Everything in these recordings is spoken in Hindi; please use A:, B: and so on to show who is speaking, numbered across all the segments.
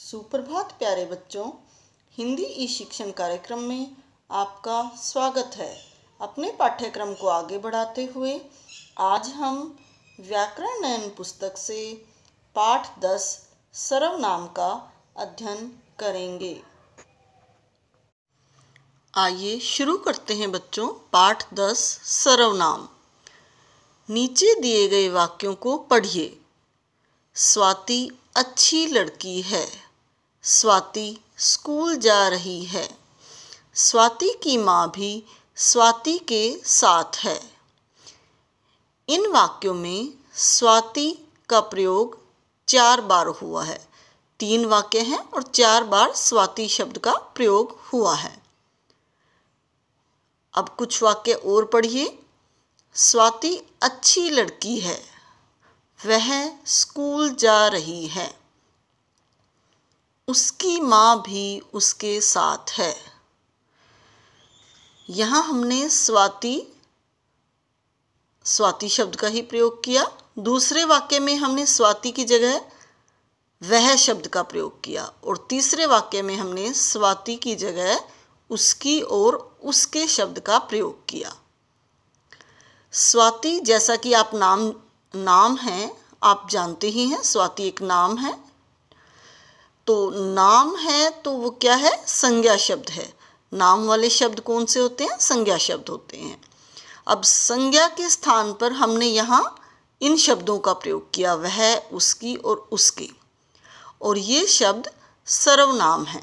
A: सुप्रभात प्यारे बच्चों हिंदी ई शिक्षण कार्यक्रम में आपका स्वागत है अपने पाठ्यक्रम को आगे बढ़ाते हुए आज हम व्याकरण नयन पुस्तक से पाठ दस सर्वनाम का अध्ययन करेंगे आइए शुरू करते हैं बच्चों पाठ दस सर्वनाम नीचे दिए गए वाक्यों को पढ़िए स्वाति अच्छी लड़की है स्वाति स्कूल जा रही है स्वाति की माँ भी स्वाति के साथ है इन वाक्यों में स्वाति का प्रयोग चार बार हुआ है तीन वाक्य हैं और चार बार स्वाति शब्द का प्रयोग हुआ है अब कुछ वाक्य और पढ़िए स्वाति अच्छी लड़की है वह स्कूल जा रही है उसकी माँ भी उसके साथ है यहाँ हमने स्वाति स्वाति शब्द का ही प्रयोग किया दूसरे वाक्य में हमने स्वाति की जगह वह शब्द का प्रयोग किया और तीसरे वाक्य में हमने स्वाति की जगह उसकी और उसके शब्द का प्रयोग किया स्वाति जैसा कि आप नाम नाम हैं आप जानते ही हैं स्वाति एक नाम है तो नाम है तो वो क्या है संज्ञा शब्द है नाम वाले शब्द कौन से होते हैं संज्ञा शब्द होते हैं अब संज्ञा के स्थान पर हमने यहाँ इन शब्दों का प्रयोग किया वह उसकी और उसके और ये शब्द सर्वनाम है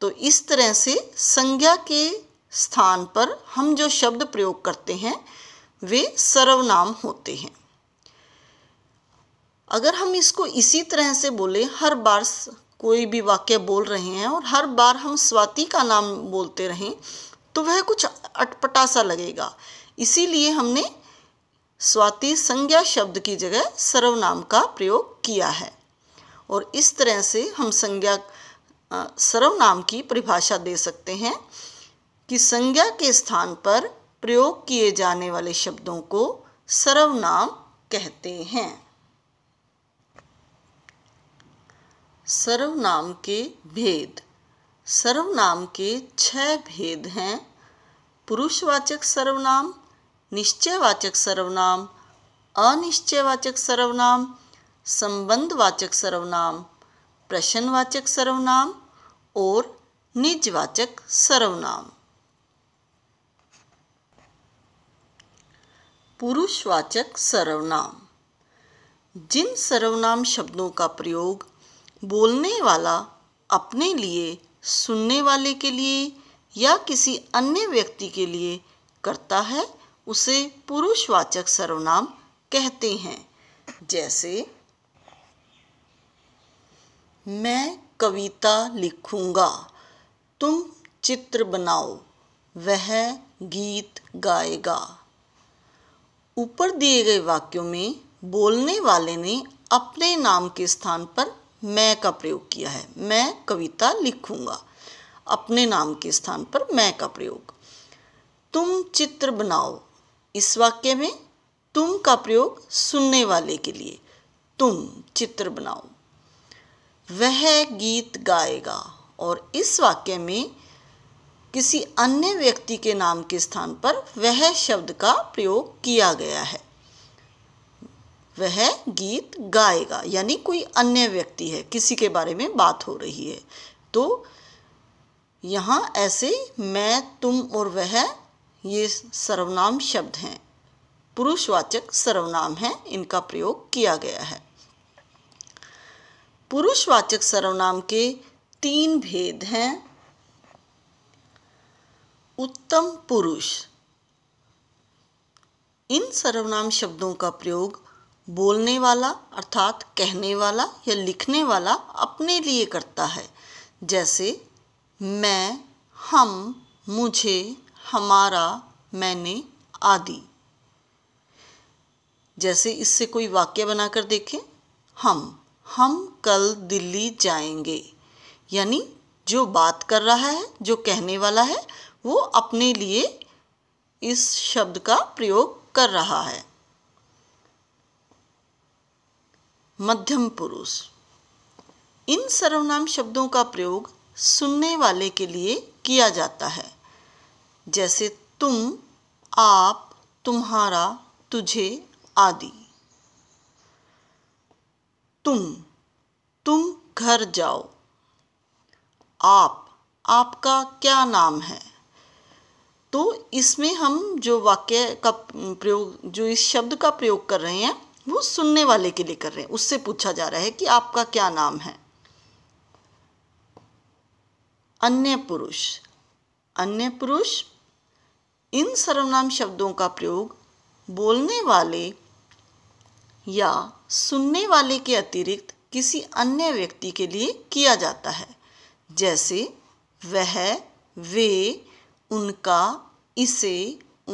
A: तो इस तरह से संज्ञा के स्थान पर हम जो शब्द प्रयोग करते हैं वे सर्वनाम होते हैं अगर हम इसको इसी तरह से बोले हर बार कोई भी वाक्य बोल रहे हैं और हर बार हम स्वाति का नाम बोलते रहें तो वह कुछ अटपटा सा लगेगा इसीलिए हमने स्वाति संज्ञा शब्द की जगह सर्वनाम का प्रयोग किया है और इस तरह से हम संज्ञा सर्वनाम की परिभाषा दे सकते हैं कि संज्ञा के स्थान पर प्रयोग किए जाने वाले शब्दों को सर्वनाम कहते हैं सर्वनाम के भेद सर्वनाम के छह भेद हैं पुरुषवाचक सर्वनाम निश्चयवाचक सर्वनाम अनिश्चयवाचक सर्वनाम संबंधवाचक सर्वनाम प्रश्नवाचक सर्वनाम और निजवाचक सर्वनाम पुरुषवाचक सर्वनाम जिन सर्वनाम शब्दों का प्रयोग बोलने वाला अपने लिए सुनने वाले के लिए या किसी अन्य व्यक्ति के लिए करता है उसे पुरुषवाचक सर्वनाम कहते हैं जैसे मैं कविता लिखूंगा तुम चित्र बनाओ वह गीत गाएगा ऊपर दिए गए वाक्यों में बोलने वाले ने अपने नाम के स्थान पर मैं का प्रयोग किया है मैं कविता लिखूंगा अपने नाम के स्थान पर मैं का प्रयोग तुम चित्र बनाओ इस वाक्य में तुम का प्रयोग सुनने वाले के लिए तुम चित्र बनाओ वह गीत गाएगा और इस वाक्य में किसी अन्य व्यक्ति के नाम के स्थान पर वह शब्द का प्रयोग किया गया है वह गीत गाएगा यानी कोई अन्य व्यक्ति है किसी के बारे में बात हो रही है तो यहाँ ऐसे मैं तुम और वह ये सर्वनाम शब्द हैं पुरुषवाचक सर्वनाम है इनका प्रयोग किया गया है पुरुषवाचक सर्वनाम के तीन भेद हैं उत्तम पुरुष इन सर्वनाम शब्दों का प्रयोग बोलने वाला अर्थात कहने वाला या लिखने वाला अपने लिए करता है जैसे मैं हम मुझे हमारा मैंने आदि जैसे इससे कोई वाक्य बनाकर देखें हम हम कल दिल्ली जाएंगे यानी जो बात कर रहा है जो कहने वाला है वो अपने लिए इस शब्द का प्रयोग कर रहा है मध्यम पुरुष इन सर्वनाम शब्दों का प्रयोग सुनने वाले के लिए किया जाता है जैसे तुम आप तुम्हारा तुझे आदि तुम तुम घर जाओ आप आपका क्या नाम है तो इसमें हम जो वाक्य का प्रयोग जो इस शब्द का प्रयोग कर रहे हैं वो सुनने वाले के लिए कर रहे हैं उससे पूछा जा रहा है कि आपका क्या नाम है अन्य पुरुष अन्य पुरुष इन सर्वनाम शब्दों का प्रयोग बोलने वाले या सुनने वाले के अतिरिक्त किसी अन्य व्यक्ति के लिए किया जाता है जैसे वह वे उनका इसे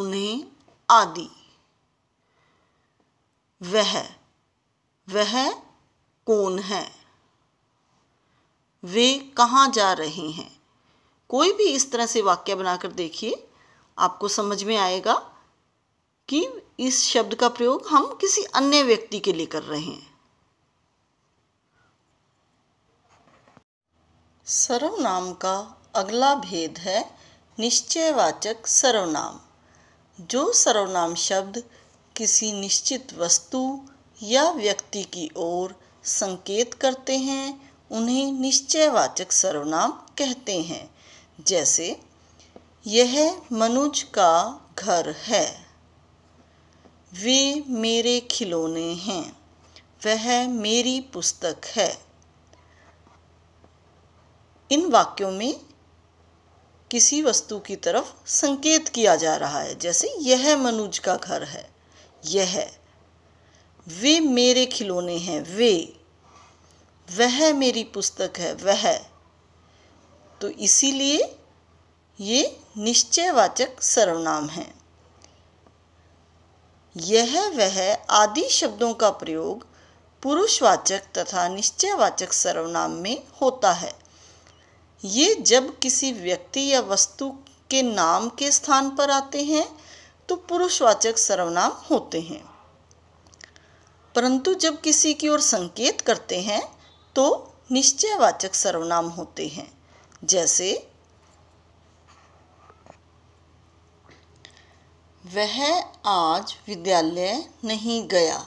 A: उन्हें आदि वह वह कौन है वे कहाँ जा रहे हैं कोई भी इस तरह से वाक्य बनाकर देखिए आपको समझ में आएगा कि इस शब्द का प्रयोग हम किसी अन्य व्यक्ति के लिए कर रहे हैं सर्वनाम का अगला भेद है निश्चयवाचक सर्वनाम जो सर्वनाम शब्द किसी निश्चित वस्तु या व्यक्ति की ओर संकेत करते हैं उन्हें निश्चयवाचक सर्वनाम कहते हैं जैसे यह मनुज का घर है वे मेरे खिलौने हैं वह मेरी पुस्तक है इन वाक्यों में किसी वस्तु की तरफ संकेत किया जा रहा है जैसे यह मनुज का घर है यह वे मेरे खिलौने हैं वे वह मेरी पुस्तक है वह तो इसीलिए ये निश्चयवाचक सर्वनाम है यह वह आदि शब्दों का प्रयोग पुरुषवाचक तथा निश्चयवाचक सर्वनाम में होता है ये जब किसी व्यक्ति या वस्तु के नाम के स्थान पर आते हैं तो पुरुषवाचक सर्वनाम होते हैं परंतु जब किसी की ओर संकेत करते हैं तो निश्चयवाचक सर्वनाम होते हैं जैसे वह आज विद्यालय नहीं गया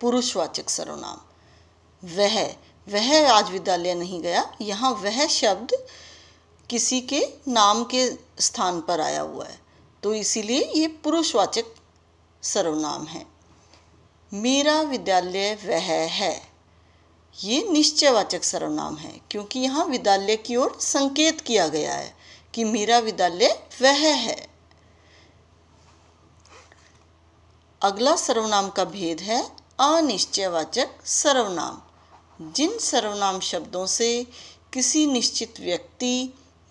A: पुरुषवाचक सर्वनाम वह वह आज विद्यालय नहीं गया यहाँ वह शब्द किसी के नाम के स्थान पर आया हुआ है तो इसीलिए ये पुरुषवाचक सर्वनाम है मेरा विद्यालय वह है ये निश्चयवाचक सर्वनाम है क्योंकि यहाँ विद्यालय की ओर संकेत किया गया है कि मेरा विद्यालय वह है अगला सर्वनाम का भेद है अनिश्चयवाचक सर्वनाम जिन सर्वनाम शब्दों से किसी निश्चित व्यक्ति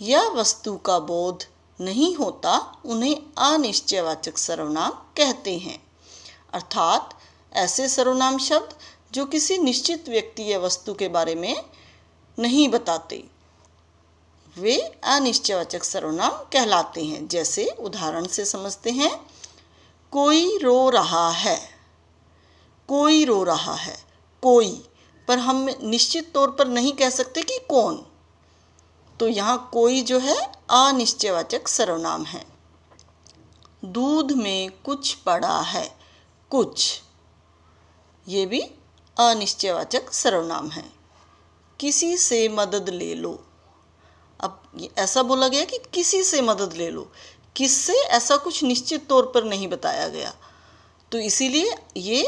A: या वस्तु का बोध नहीं होता उन्हें अनिश्चयवाचक सर्वनाम कहते हैं अर्थात ऐसे सर्वनाम शब्द जो किसी निश्चित व्यक्ति या वस्तु के बारे में नहीं बताते वे अनिश्चयवाचक सर्वनाम कहलाते हैं जैसे उदाहरण से समझते हैं कोई रो रहा है कोई रो रहा है कोई पर हम निश्चित तौर पर नहीं कह सकते कि कौन तो यहाँ कोई जो है अनिश्चयवाचक सर्वनाम है दूध में कुछ पड़ा है कुछ ये भी अनिश्चयवाचक सर्वनाम है किसी से मदद ले लो अब ऐसा बोला गया कि किसी से मदद ले लो किससे ऐसा कुछ निश्चित तौर पर नहीं बताया गया तो इसीलिए ये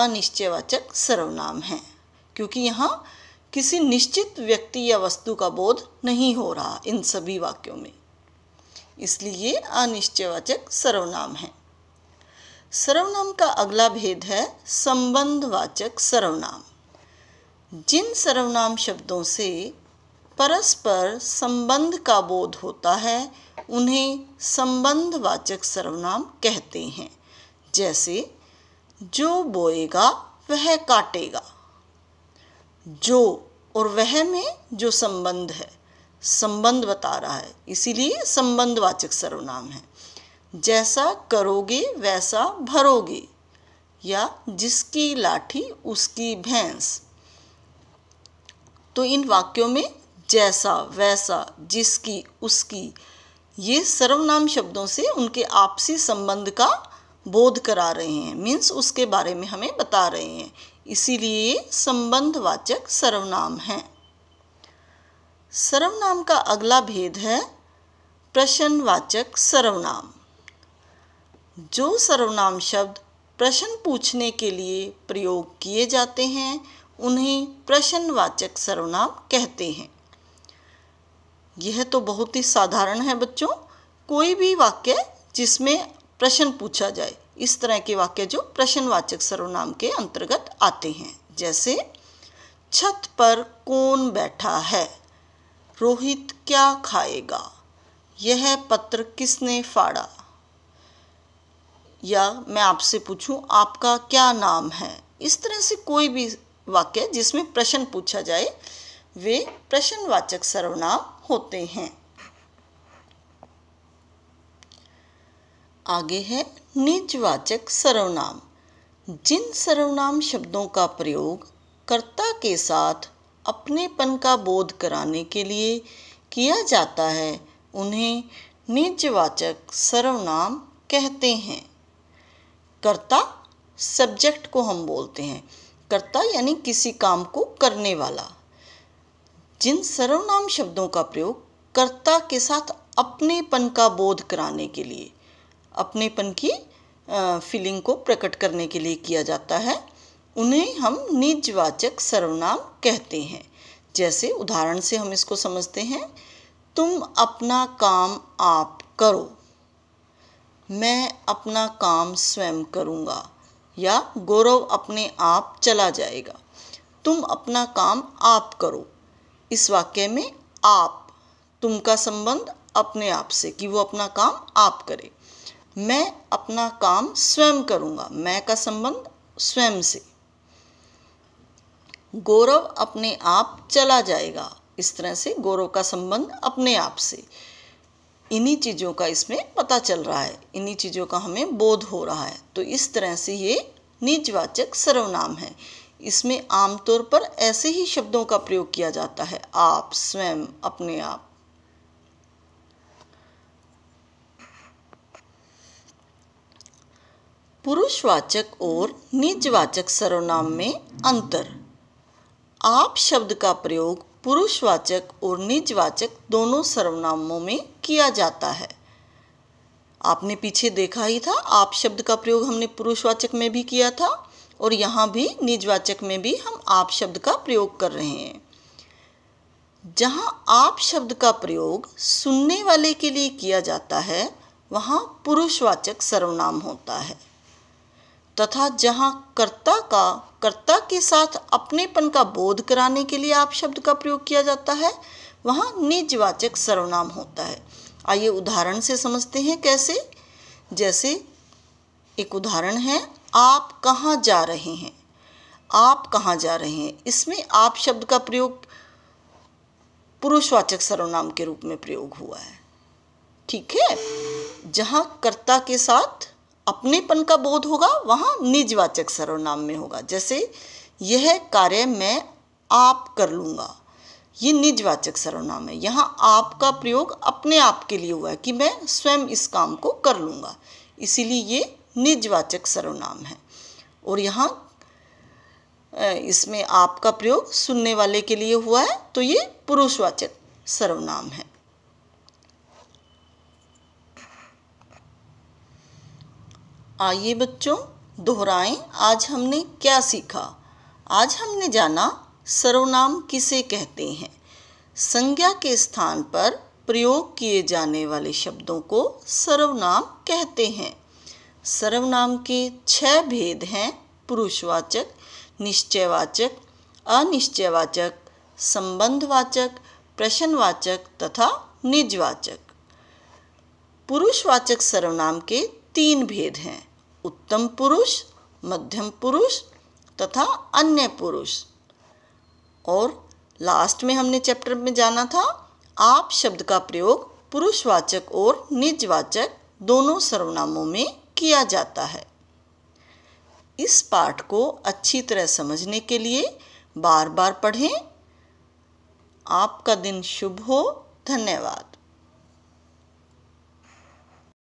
A: अनिश्चयवाचक सर्वनाम है क्योंकि यहाँ किसी निश्चित व्यक्ति या वस्तु का बोध नहीं हो रहा इन सभी वाक्यों में इसलिए ये अनिश्चयवाचक सर्वनाम है सर्वनाम का अगला भेद है संबंधवाचक सर्वनाम जिन सर्वनाम शब्दों से परस्पर संबंध का बोध होता है उन्हें संबंधवाचक सर्वनाम कहते हैं जैसे जो बोएगा वह काटेगा जो और वह में जो संबंध है संबंध बता रहा है इसीलिए संबंधवाचक सर्वनाम है जैसा करोगे वैसा भरोगे या जिसकी लाठी उसकी भैंस तो इन वाक्यों में जैसा वैसा जिसकी उसकी ये सर्वनाम शब्दों से उनके आपसी संबंध का बोध करा रहे हैं मीन्स उसके बारे में हमें बता रहे हैं इसीलिए संबंधवाचक सर्वनाम है सर्वनाम का अगला भेद है प्रश्नवाचक सर्वनाम जो सर्वनाम शब्द प्रश्न पूछने के लिए प्रयोग किए जाते हैं उन्हें प्रश्नवाचक सर्वनाम कहते हैं यह तो बहुत ही साधारण है बच्चों कोई भी वाक्य जिसमें प्रश्न पूछा जाए इस तरह के वाक्य जो प्रश्नवाचक सर्वनाम के अंतर्गत आते हैं जैसे छत पर कौन बैठा है रोहित क्या खाएगा यह पत्र किसने फाड़ा या मैं आपसे पूछूं आपका क्या नाम है इस तरह से कोई भी वाक्य जिसमें प्रश्न पूछा जाए वे प्रश्नवाचक सर्वनाम होते हैं आगे है निजवाचक सर्वनाम जिन सर्वनाम शब्दों का प्रयोग कर्ता के साथ अपनेपन का बोध कराने के लिए किया जाता है उन्हें निजवाचक सर्वनाम कहते हैं कर्ता सब्जेक्ट को हम बोलते हैं कर्ता यानी किसी काम को करने वाला जिन सर्वनाम शब्दों का प्रयोग कर्ता के साथ अपनेपन का बोध कराने के लिए अपनेपन की फीलिंग को प्रकट करने के लिए किया जाता है उन्हें हम निजवाचक सर्वनाम कहते हैं जैसे उदाहरण से हम इसको समझते हैं तुम अपना काम आप करो मैं अपना काम स्वयं करूँगा या गौरव अपने आप चला जाएगा तुम अपना काम आप करो इस वाक्य में आप तुम का संबंध अपने आप से कि वो अपना काम आप करे मैं अपना काम स्वयं करूँगा मैं का संबंध स्वयं से गौरव अपने आप चला जाएगा इस तरह से गौरव का संबंध अपने आप से इन्हीं चीज़ों का इसमें पता चल रहा है इन्हीं चीज़ों का हमें बोध हो रहा है तो इस तरह से ये निजवाचक सर्वनाम है इसमें आमतौर पर ऐसे ही शब्दों का प्रयोग किया जाता है आप स्वयं अपने आप पुरुषवाचक और निजवाचक सर्वनाम में अंतर आप शब्द का प्रयोग पुरुषवाचक और निजवाचक दोनों सर्वनामों में किया जाता है आपने पीछे देखा ही था आप शब्द का प्रयोग हमने पुरुषवाचक में भी किया था और यहाँ भी निजवाचक में भी हम आप शब्द का प्रयोग कर रहे हैं जहाँ आप शब्द का प्रयोग सुनने वाले के लिए किया जाता है वहाँ पुरुषवाचक सर्वनाम होता है तथा जहाँ कर्ता का कर्ता के साथ अपनेपन का बोध कराने के लिए आप शब्द का प्रयोग किया जाता है वहाँ निजवाचक सर्वनाम होता है आइए उदाहरण से समझते हैं कैसे जैसे एक उदाहरण है आप कहाँ जा रहे हैं आप कहाँ जा रहे हैं इसमें आप शब्द का प्रयोग पुरुषवाचक सर्वनाम के रूप में प्रयोग हुआ है ठीक है जहाँ कर्ता के साथ अपनेपन का बोध होगा वहाँ निजवाचक सर्वनाम में होगा जैसे यह कार्य मैं आप कर लूँगा ये निजवाचक सर्वनाम है यहाँ आपका प्रयोग अपने आप के लिए हुआ है कि मैं स्वयं इस काम को कर लूँगा इसीलिए ये निजवाचक सर्वनाम है और यहाँ इसमें आपका प्रयोग सुनने वाले के लिए हुआ है तो ये पुरुषवाचक सर्वनाम है आइए बच्चों दोहराएं आज हमने क्या सीखा आज हमने जाना सर्वनाम किसे कहते हैं संज्ञा के स्थान पर प्रयोग किए जाने वाले शब्दों को सर्वनाम कहते हैं सर्वनाम के छह भेद हैं पुरुषवाचक निश्चयवाचक अनिश्चयवाचक संबंधवाचक प्रश्नवाचक तथा निजवाचक पुरुषवाचक सर्वनाम के तीन भेद हैं उत्तम पुरुष मध्यम पुरुष तथा अन्य पुरुष और लास्ट में हमने चैप्टर में जाना था आप शब्द का प्रयोग पुरुषवाचक और निजवाचक दोनों सर्वनामों में किया जाता है इस पाठ को अच्छी तरह समझने के लिए बार बार पढ़ें आपका दिन शुभ हो धन्यवाद